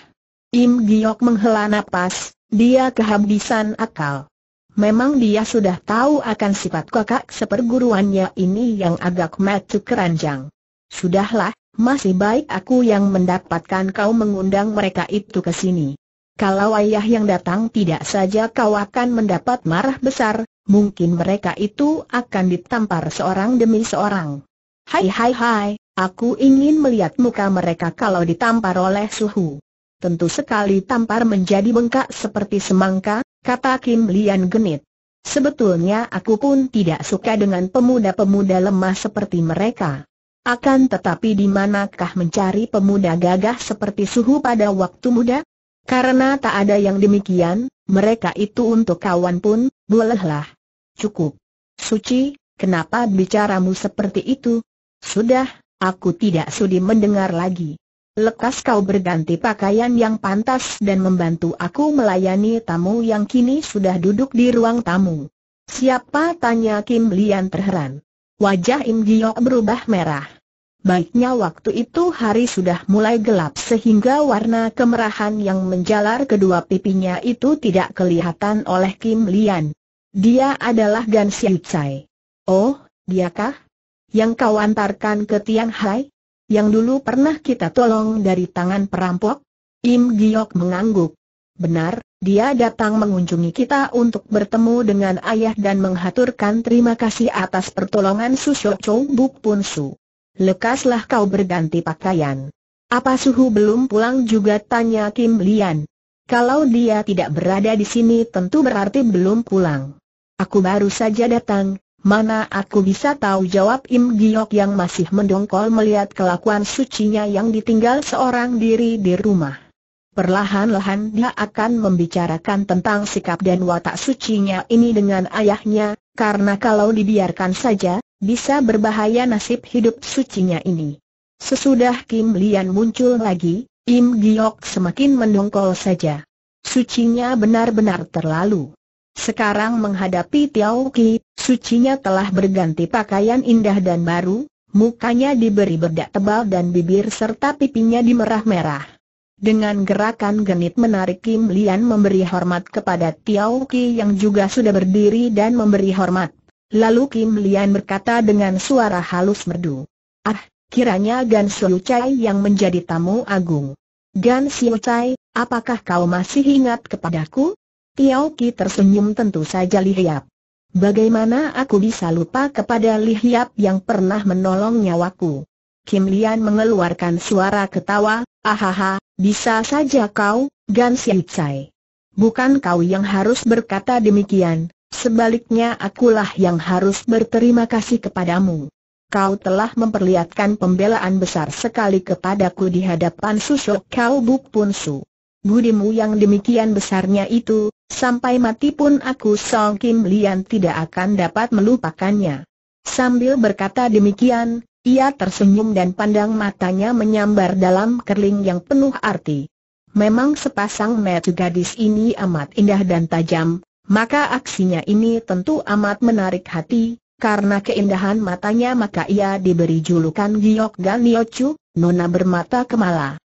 Im Giok menghela nafas. dia kehabisan akal. Memang dia sudah tahu akan sifat kakak seperguruannya ini yang agak matu keranjang. Sudahlah, masih baik aku yang mendapatkan kau mengundang mereka itu ke sini. Kalau ayah yang datang tidak saja kau akan mendapat marah besar, mungkin mereka itu akan ditampar seorang demi seorang. Hai hai hai, Aku ingin melihat muka mereka kalau ditampar oleh suhu. Tentu sekali tampar menjadi bengkak seperti semangka, kata Kim Lian genit. Sebetulnya aku pun tidak suka dengan pemuda-pemuda lemah seperti mereka. Akan tetapi di manakah mencari pemuda gagah seperti suhu pada waktu muda? Karena tak ada yang demikian, mereka itu untuk kawan pun, bolehlah. Cukup. Suci, kenapa bicaramu seperti itu? Sudah, Aku tidak sudi mendengar lagi. Lekas kau berganti pakaian yang pantas dan membantu aku melayani tamu yang kini sudah duduk di ruang tamu. Siapa? tanya Kim Lian terheran. Wajah Im Giok berubah merah. Baiknya waktu itu hari sudah mulai gelap sehingga warna kemerahan yang menjalar kedua pipinya itu tidak kelihatan oleh Kim Lian. Dia adalah Gan Siu Chai. Oh, diakah? yang kau antarkan ke Tiang Hai? Yang dulu pernah kita tolong dari tangan perampok? Im Giok mengangguk. Benar, dia datang mengunjungi kita untuk bertemu dengan ayah dan menghaturkan terima kasih atas pertolongan Susyo Chou Buk Pun Su. Lekaslah kau berganti pakaian. Apa Suhu belum pulang juga tanya Kim Lian. Kalau dia tidak berada di sini tentu berarti belum pulang. Aku baru saja datang, Mana aku bisa tahu jawab Im Giok yang masih mendongkol melihat kelakuan sucinya yang ditinggal seorang diri di rumah. Perlahan-lahan dia akan membicarakan tentang sikap dan watak sucinya ini dengan ayahnya, karena kalau dibiarkan saja, bisa berbahaya nasib hidup sucinya ini. Sesudah Kim Lian muncul lagi, Im Giok semakin mendongkol saja. Sucinya benar-benar terlalu sekarang menghadapi Tiao Ki, sucinya telah berganti pakaian indah dan baru, mukanya diberi bedak tebal dan bibir serta pipinya dimerah-merah. Dengan gerakan genit menarik Kim Lian memberi hormat kepada Tiao Ki yang juga sudah berdiri dan memberi hormat. Lalu Kim Lian berkata dengan suara halus merdu. Ah, kiranya Gan Siu Chai yang menjadi tamu agung. Gan Siu Chai, apakah kau masih ingat kepadaku? Tiao Ki tersenyum tentu saja Hiap. Bagaimana aku bisa lupa kepada Hiap yang pernah menolong nyawaku? Kim Lian mengeluarkan suara ketawa, ahaha, bisa saja kau, Gan Siai Cai. Bukan kau yang harus berkata demikian, sebaliknya akulah yang harus berterima kasih kepadamu. Kau telah memperlihatkan pembelaan besar sekali kepadaku di hadapan susuk kau Buk Pun Su budimu yang demikian besarnya itu, sampai mati pun aku Song Kim Lian tidak akan dapat melupakannya. Sambil berkata demikian, ia tersenyum dan pandang matanya menyambar dalam kerling yang penuh arti. Memang sepasang mata gadis ini amat indah dan tajam, maka aksinya ini tentu amat menarik hati, karena keindahan matanya maka ia diberi julukan Giok Gan Nona Bermata Kemala.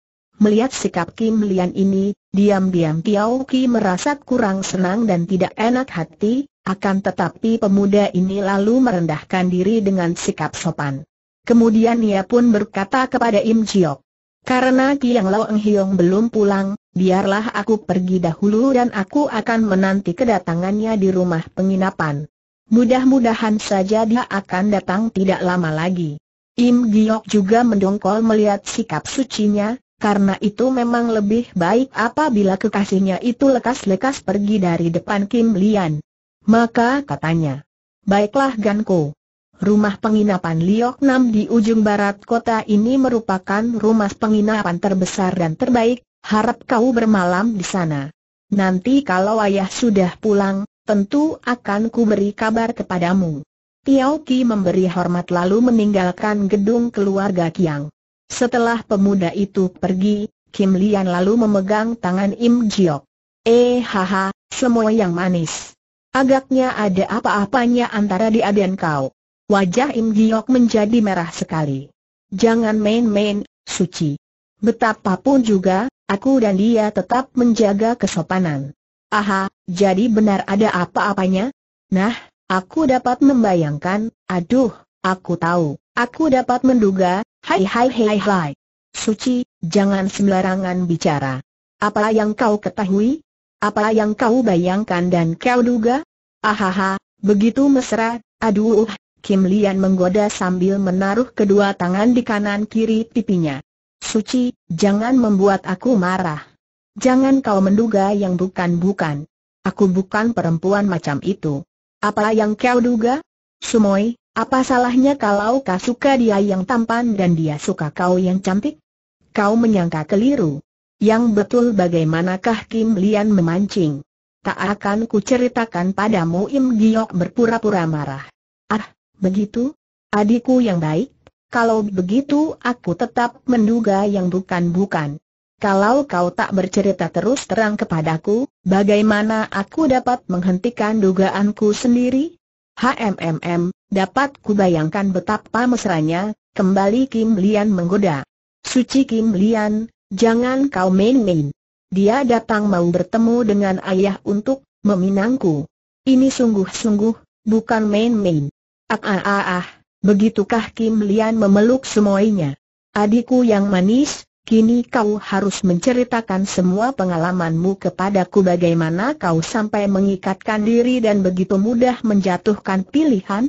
Melihat sikap Kim Lian ini, diam-diam Tiao Ki merasa kurang senang dan tidak enak hati, akan tetapi pemuda ini lalu merendahkan diri dengan sikap sopan. Kemudian ia pun berkata kepada Im Jiok, karena Kiang Lo Eng Hiong belum pulang, biarlah aku pergi dahulu dan aku akan menanti kedatangannya di rumah penginapan. Mudah-mudahan saja dia akan datang tidak lama lagi. Im Giok juga mendongkol melihat sikap sucinya, karena itu memang lebih baik apabila kekasihnya itu lekas-lekas pergi dari depan Kim Lian. Maka katanya, Baiklah Gan Ko. Rumah penginapan Liok Nam di ujung barat kota ini merupakan rumah penginapan terbesar dan terbaik, harap kau bermalam di sana. Nanti kalau ayah sudah pulang, tentu akan kuberi kabar kepadamu. Tiao Ki memberi hormat lalu meninggalkan gedung keluarga Kiang. Setelah pemuda itu pergi, Kim Lian lalu memegang tangan Im Jiok. Eh haha, semua yang manis. Agaknya ada apa-apanya antara dia dan kau. Wajah Im Jiok menjadi merah sekali. Jangan main-main, suci. Betapapun juga, aku dan dia tetap menjaga kesopanan. Aha, jadi benar ada apa-apanya? Nah, aku dapat membayangkan, aduh, Aku tahu, aku dapat menduga, hai hai hai hai. Suci, jangan sembarangan bicara. Apa yang kau ketahui? Apa yang kau bayangkan dan kau duga? Ahaha, begitu mesra, aduh, Kim Lian menggoda sambil menaruh kedua tangan di kanan kiri pipinya. Suci, jangan membuat aku marah. Jangan kau menduga yang bukan-bukan. Aku bukan perempuan macam itu. Apa yang kau duga? Sumoi. Apa salahnya kalau kau suka dia yang tampan dan dia suka kau yang cantik? Kau menyangka keliru. Yang betul bagaimanakah Kim Lian memancing? Tak akan ku ceritakan padamu Im Giok berpura-pura marah. Ah, begitu? Adikku yang baik, kalau begitu aku tetap menduga yang bukan-bukan. Kalau kau tak bercerita terus terang kepadaku, bagaimana aku dapat menghentikan dugaanku sendiri? HMMM, dapat kubayangkan betapa mesranya, kembali Kim Lian menggoda. Suci Kim Lian, jangan kau main-main. Dia datang mau bertemu dengan ayah untuk meminangku. Ini sungguh-sungguh, bukan main-main. Ah ah ah ah, begitukah Kim Lian memeluk semuanya. Adikku yang manis, Kini kau harus menceritakan semua pengalamanmu kepadaku bagaimana kau sampai mengikatkan diri dan begitu mudah menjatuhkan pilihan?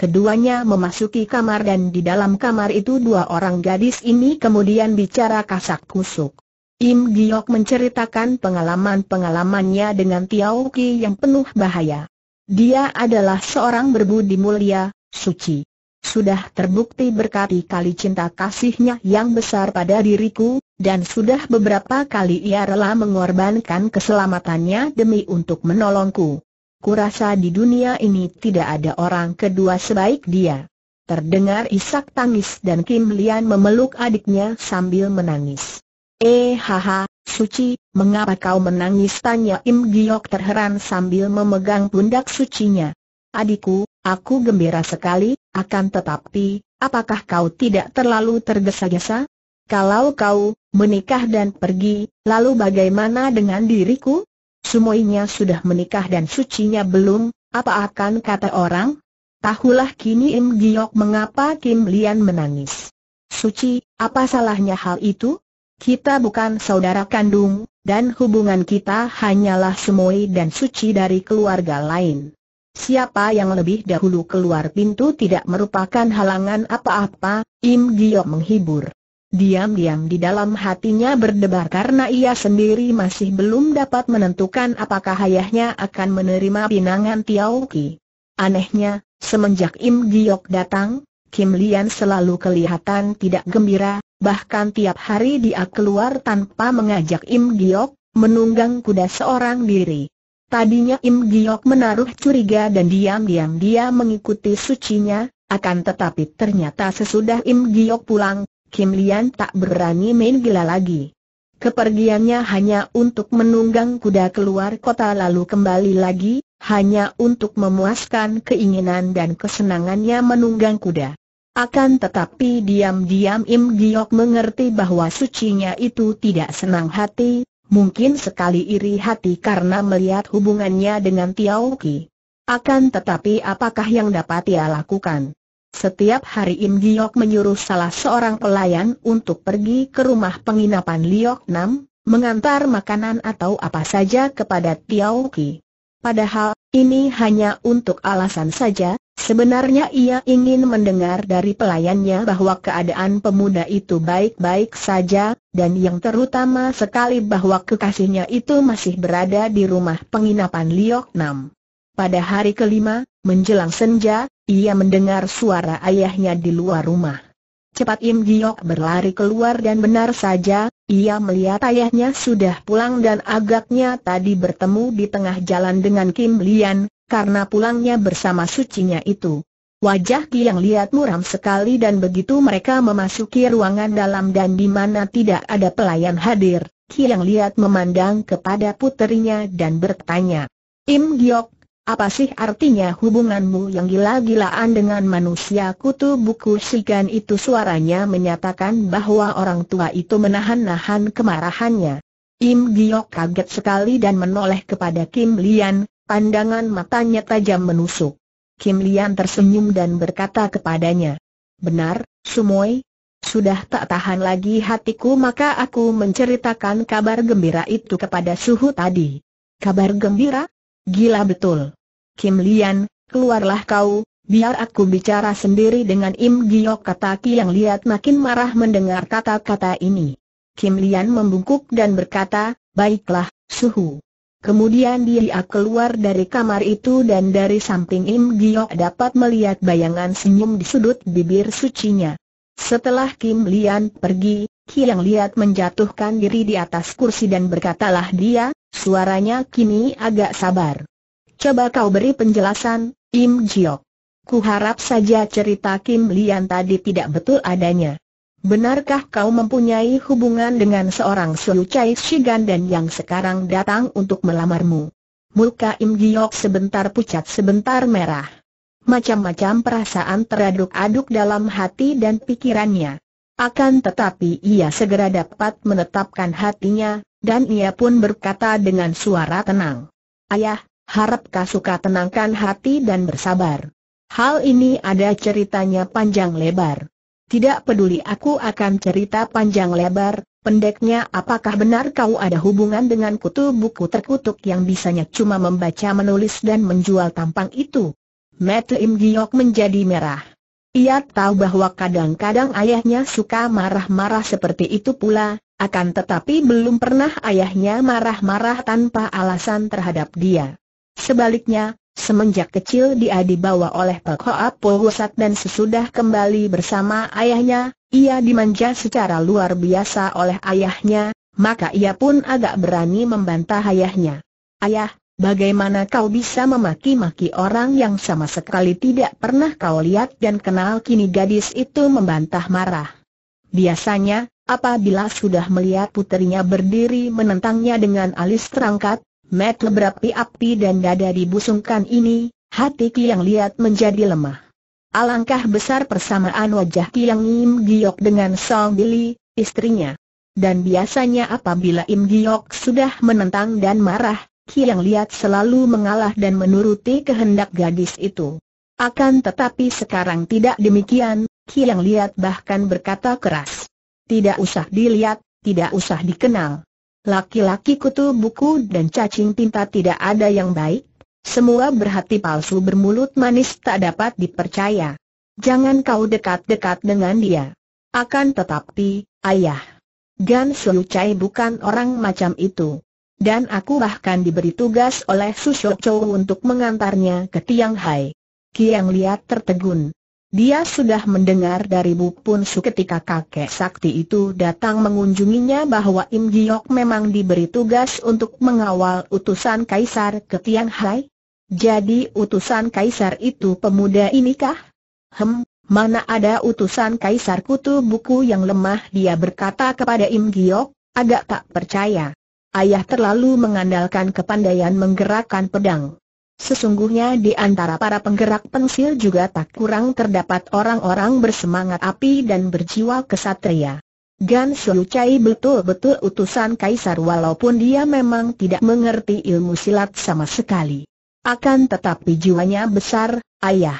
Keduanya memasuki kamar dan di dalam kamar itu dua orang gadis ini kemudian bicara kasak kusuk. Im Giok menceritakan pengalaman-pengalamannya dengan Tiau Ki yang penuh bahaya. Dia adalah seorang berbudi mulia, suci sudah terbukti berkali-kali cinta kasihnya yang besar pada diriku, dan sudah beberapa kali ia rela mengorbankan keselamatannya demi untuk menolongku. Kurasa di dunia ini tidak ada orang kedua sebaik dia. Terdengar isak tangis dan Kim Lian memeluk adiknya sambil menangis. Eh haha, Suci, mengapa kau menangis? Tanya Im Giok terheran sambil memegang pundak sucinya. Adikku, aku gembira sekali, akan tetapi, apakah kau tidak terlalu tergesa-gesa? Kalau kau menikah dan pergi, lalu bagaimana dengan diriku? Semuanya sudah menikah dan sucinya belum, apa akan kata orang? Tahulah kini Im Giok mengapa Kim Lian menangis. Suci, apa salahnya hal itu? Kita bukan saudara kandung, dan hubungan kita hanyalah semui dan suci dari keluarga lain. Siapa yang lebih dahulu keluar pintu tidak merupakan halangan apa-apa, Im Giyok menghibur. Diam-diam di dalam hatinya berdebar karena ia sendiri masih belum dapat menentukan apakah ayahnya akan menerima pinangan Tiao Ki. Anehnya, semenjak Im Giok datang, Kim Lian selalu kelihatan tidak gembira, bahkan tiap hari dia keluar tanpa mengajak Im Giok, menunggang kuda seorang diri. Tadinya Im Giok menaruh curiga dan diam-diam dia mengikuti sucinya, akan tetapi ternyata sesudah Im Giok pulang, Kim Lian tak berani main gila lagi. Kepergiannya hanya untuk menunggang kuda keluar kota lalu kembali lagi, hanya untuk memuaskan keinginan dan kesenangannya menunggang kuda. Akan tetapi diam-diam Im Giok mengerti bahwa sucinya itu tidak senang hati, mungkin sekali iri hati karena melihat hubungannya dengan Tiao Ki. Akan tetapi apakah yang dapat ia lakukan? Setiap hari Im Giok menyuruh salah seorang pelayan untuk pergi ke rumah penginapan Liok Nam, mengantar makanan atau apa saja kepada Tiao Ki. Padahal, ini hanya untuk alasan saja, Sebenarnya ia ingin mendengar dari pelayannya bahwa keadaan pemuda itu baik-baik saja, dan yang terutama sekali bahwa kekasihnya itu masih berada di rumah penginapan Liok Nam. Pada hari kelima, menjelang senja, ia mendengar suara ayahnya di luar rumah. Cepat Im Giok berlari keluar dan benar saja, ia melihat ayahnya sudah pulang dan agaknya tadi bertemu di tengah jalan dengan Kim Lian, karena pulangnya bersama sucinya itu. Wajah Ki yang lihat muram sekali dan begitu mereka memasuki ruangan dalam dan di mana tidak ada pelayan hadir, Ki yang lihat memandang kepada puterinya dan bertanya, Im Giok, apa sih artinya hubunganmu yang gila-gilaan dengan manusia kutu buku Sigan itu suaranya menyatakan bahwa orang tua itu menahan-nahan kemarahannya. Im Giok kaget sekali dan menoleh kepada Kim Lian, Pandangan matanya tajam menusuk. Kim Lian tersenyum dan berkata kepadanya, Benar, Sumoy, sudah tak tahan lagi hatiku maka aku menceritakan kabar gembira itu kepada Suhu tadi. Kabar gembira? Gila betul. Kim Lian, keluarlah kau, biar aku bicara sendiri dengan Im Giok kata Ki yang lihat makin marah mendengar kata-kata ini. Kim Lian membungkuk dan berkata, baiklah, Suhu. Kemudian dia keluar dari kamar itu dan dari samping Im Giok dapat melihat bayangan senyum di sudut bibir sucinya. Setelah Kim Lian pergi, Yang lihat menjatuhkan diri di atas kursi dan berkatalah dia, suaranya kini agak sabar. Coba kau beri penjelasan, Im Giok. harap saja cerita Kim Lian tadi tidak betul adanya. Benarkah kau mempunyai hubungan dengan seorang Su Chai Shigan dan yang sekarang datang untuk melamarmu? Muka Im Giok sebentar pucat sebentar merah. Macam-macam perasaan teraduk-aduk dalam hati dan pikirannya. Akan tetapi ia segera dapat menetapkan hatinya, dan ia pun berkata dengan suara tenang. Ayah, harap kau suka tenangkan hati dan bersabar. Hal ini ada ceritanya panjang lebar. Tidak peduli aku akan cerita panjang lebar, pendeknya apakah benar kau ada hubungan dengan kutu buku terkutuk yang bisanya cuma membaca menulis dan menjual tampang itu? Matt Lim Giok menjadi merah. Ia tahu bahwa kadang-kadang ayahnya suka marah-marah seperti itu pula, akan tetapi belum pernah ayahnya marah-marah tanpa alasan terhadap dia. Sebaliknya, Semenjak kecil dia dibawa oleh Pak Hoa dan sesudah kembali bersama ayahnya, ia dimanja secara luar biasa oleh ayahnya, maka ia pun agak berani membantah ayahnya. Ayah, bagaimana kau bisa memaki-maki orang yang sama sekali tidak pernah kau lihat dan kenal kini gadis itu membantah marah. Biasanya, apabila sudah melihat putrinya berdiri menentangnya dengan alis terangkat, Mat berapi api dan dada dibusungkan ini, hati Kiang Liat menjadi lemah. Alangkah besar persamaan wajah Kiang Im Giok dengan Song Bili, istrinya. Dan biasanya apabila Im Giok sudah menentang dan marah, Kiang Liat selalu mengalah dan menuruti kehendak gadis itu. Akan tetapi sekarang tidak demikian, Kiang Liat bahkan berkata keras. Tidak usah dilihat, tidak usah dikenal. Laki-laki kutu buku dan cacing tinta tidak ada yang baik, semua berhati palsu bermulut manis tak dapat dipercaya. Jangan kau dekat-dekat dengan dia. Akan tetapi, ayah. Gan Sulucai bukan orang macam itu. Dan aku bahkan diberi tugas oleh Su Chow untuk mengantarnya ke Tiang Hai. Kiang Liat tertegun. Dia sudah mendengar dari Bu Pun Su ketika kakek sakti itu datang mengunjunginya bahwa Im Giok memang diberi tugas untuk mengawal utusan kaisar ke Tianhai. Jadi utusan kaisar itu pemuda inikah? Hem, mana ada utusan kaisar kutu buku yang lemah dia berkata kepada Im Giok, agak tak percaya. Ayah terlalu mengandalkan kepandaian menggerakkan pedang. Sesungguhnya di antara para penggerak pensil juga tak kurang terdapat orang-orang bersemangat api dan berjiwa kesatria. Gan Sulu Chai betul-betul utusan kaisar walaupun dia memang tidak mengerti ilmu silat sama sekali. Akan tetapi jiwanya besar, ayah.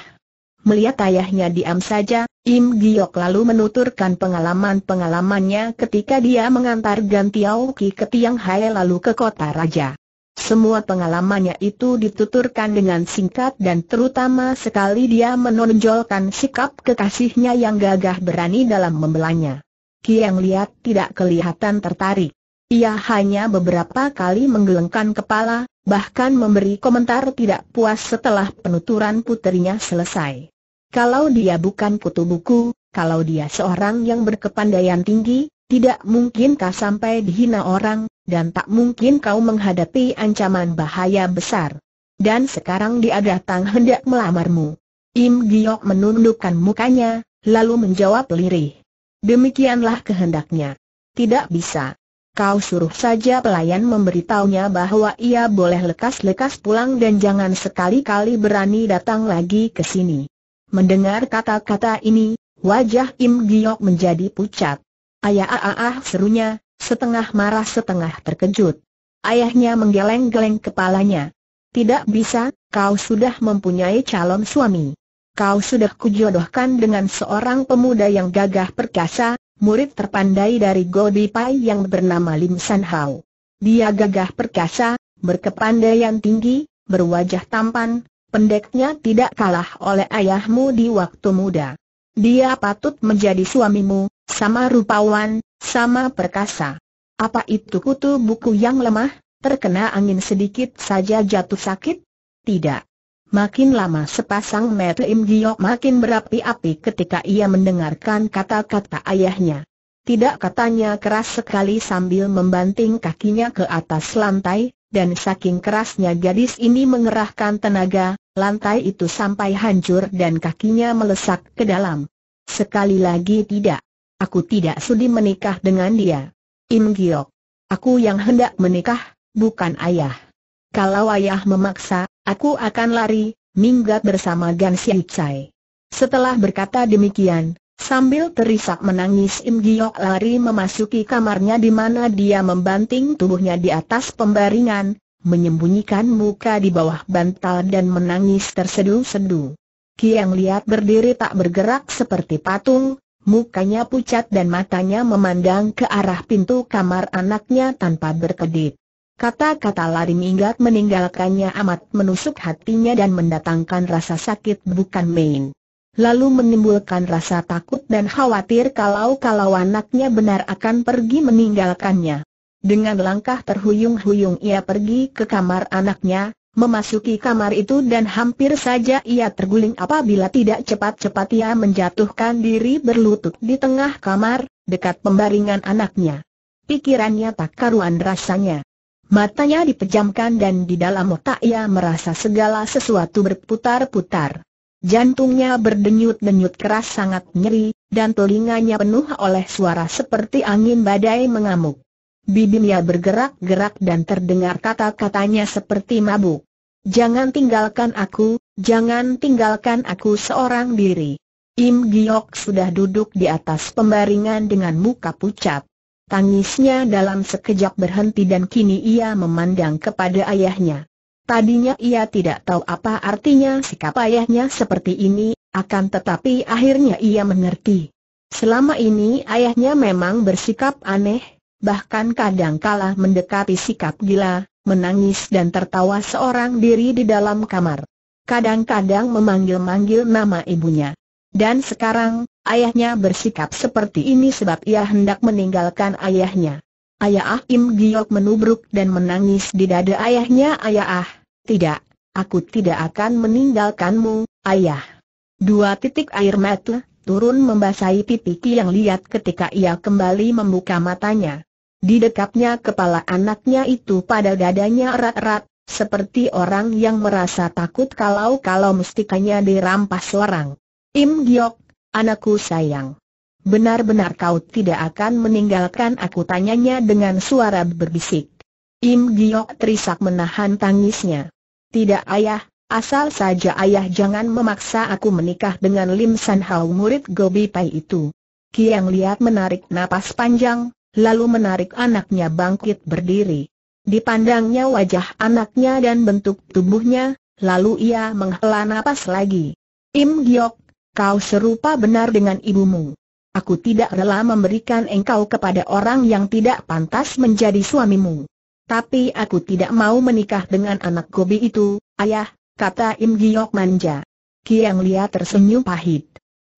Melihat ayahnya diam saja, Im Giok lalu menuturkan pengalaman-pengalamannya ketika dia mengantar Gan Tiao Ki ke Tiang Hai lalu ke kota raja. Semua pengalamannya itu dituturkan dengan singkat dan terutama sekali dia menonjolkan sikap kekasihnya yang gagah berani dalam membelanya. Kiang Liat tidak kelihatan tertarik. Ia hanya beberapa kali menggelengkan kepala, bahkan memberi komentar tidak puas setelah penuturan putrinya selesai. Kalau dia bukan kutu buku, kalau dia seorang yang berkepandaian tinggi, tidak mungkinkah sampai dihina orang, dan tak mungkin kau menghadapi ancaman bahaya besar. Dan sekarang dia datang hendak melamarmu. Im Giok menundukkan mukanya, lalu menjawab lirih. Demikianlah kehendaknya. Tidak bisa. Kau suruh saja pelayan memberitahunya bahwa ia boleh lekas-lekas pulang dan jangan sekali-kali berani datang lagi ke sini. Mendengar kata-kata ini, wajah Im Giok menjadi pucat. Ayah ah, ah, serunya, setengah marah setengah terkejut. Ayahnya menggeleng-geleng kepalanya. Tidak bisa, kau sudah mempunyai calon suami. Kau sudah kujodohkan dengan seorang pemuda yang gagah perkasa, murid terpandai dari Gobi Pai yang bernama Lim San Hao. Dia gagah perkasa, berkepandaian tinggi, berwajah tampan, pendeknya tidak kalah oleh ayahmu di waktu muda. Dia patut menjadi suamimu, sama rupawan, sama perkasa. Apa itu kutu buku yang lemah, terkena angin sedikit saja jatuh sakit? Tidak. Makin lama sepasang mata Im Giok makin berapi-api ketika ia mendengarkan kata-kata ayahnya. Tidak katanya keras sekali sambil membanting kakinya ke atas lantai, dan saking kerasnya gadis ini mengerahkan tenaga, lantai itu sampai hancur dan kakinya melesak ke dalam. Sekali lagi tidak. Aku tidak sudi menikah dengan dia. Im Giok. Aku yang hendak menikah, bukan ayah. Kalau ayah memaksa, aku akan lari, minggat bersama Gan Siu Chai. Setelah berkata demikian, Sambil terisak menangis Im Giok lari memasuki kamarnya di mana dia membanting tubuhnya di atas pembaringan, menyembunyikan muka di bawah bantal dan menangis tersedu-sedu. Kiang lihat berdiri tak bergerak seperti patung, mukanya pucat dan matanya memandang ke arah pintu kamar anaknya tanpa berkedip. Kata-kata lari minggat meninggalkannya amat menusuk hatinya dan mendatangkan rasa sakit bukan main. Lalu menimbulkan rasa takut dan khawatir kalau-kalau anaknya benar akan pergi meninggalkannya. Dengan langkah terhuyung-huyung ia pergi ke kamar anaknya, memasuki kamar itu dan hampir saja ia terguling apabila tidak cepat-cepat ia menjatuhkan diri berlutut di tengah kamar, dekat pembaringan anaknya. Pikirannya tak karuan rasanya. Matanya dipejamkan dan di dalam otak ia merasa segala sesuatu berputar-putar. Jantungnya berdenyut-denyut keras sangat nyeri, dan telinganya penuh oleh suara seperti angin badai mengamuk. Bibirnya bergerak-gerak dan terdengar kata-katanya seperti mabuk. Jangan tinggalkan aku, jangan tinggalkan aku seorang diri. Im Giok sudah duduk di atas pembaringan dengan muka pucat. Tangisnya dalam sekejap berhenti dan kini ia memandang kepada ayahnya. Tadinya ia tidak tahu apa artinya sikap ayahnya seperti ini, akan tetapi akhirnya ia mengerti. Selama ini ayahnya memang bersikap aneh, bahkan kadang kalah mendekati sikap gila, menangis dan tertawa seorang diri di dalam kamar. Kadang-kadang memanggil-manggil nama ibunya. Dan sekarang, ayahnya bersikap seperti ini sebab ia hendak meninggalkan ayahnya. Ayah Ah Im Giok menubruk dan menangis di dada ayahnya Ayah Ah, tidak, aku tidak akan meninggalkanmu, ayah. Dua titik air mata turun membasahi pipi Ki yang lihat ketika ia kembali membuka matanya. Di dekatnya kepala anaknya itu pada dadanya erat-erat, seperti orang yang merasa takut kalau-kalau mustikanya dirampas orang. Im Giok, anakku sayang. Benar-benar kau tidak akan meninggalkan aku tanyanya dengan suara berbisik. Im Giok terisak menahan tangisnya. Tidak ayah, Asal saja ayah jangan memaksa aku menikah dengan Lim San Hao murid Gobi Pai itu. Kiang Liat menarik napas panjang, lalu menarik anaknya bangkit berdiri. Dipandangnya wajah anaknya dan bentuk tubuhnya, lalu ia menghela napas lagi. Im Giok, kau serupa benar dengan ibumu. Aku tidak rela memberikan engkau kepada orang yang tidak pantas menjadi suamimu. Tapi aku tidak mau menikah dengan anak Gobi itu, ayah, kata Im Giok manja. Kiang Lia tersenyum pahit.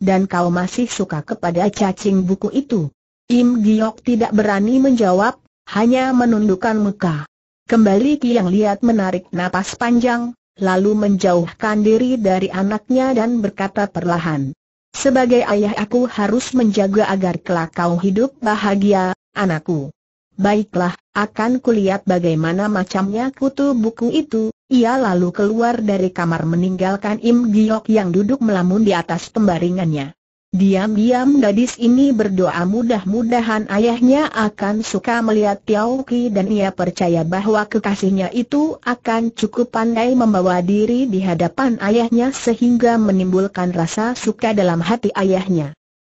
Dan kau masih suka kepada cacing buku itu? Im Giok tidak berani menjawab, hanya menundukkan muka. Kembali Ki yang lihat menarik napas panjang, lalu menjauhkan diri dari anaknya dan berkata perlahan. Sebagai ayah aku harus menjaga agar kelak kau hidup bahagia, anakku. Baiklah, akan kulihat bagaimana macamnya kutu buku itu. Ia lalu keluar dari kamar meninggalkan Im Giok yang duduk melamun di atas pembaringannya. Diam-diam gadis ini berdoa mudah-mudahan ayahnya akan suka melihat Tiao Ki dan ia percaya bahwa kekasihnya itu akan cukup pandai membawa diri di hadapan ayahnya sehingga menimbulkan rasa suka dalam hati ayahnya.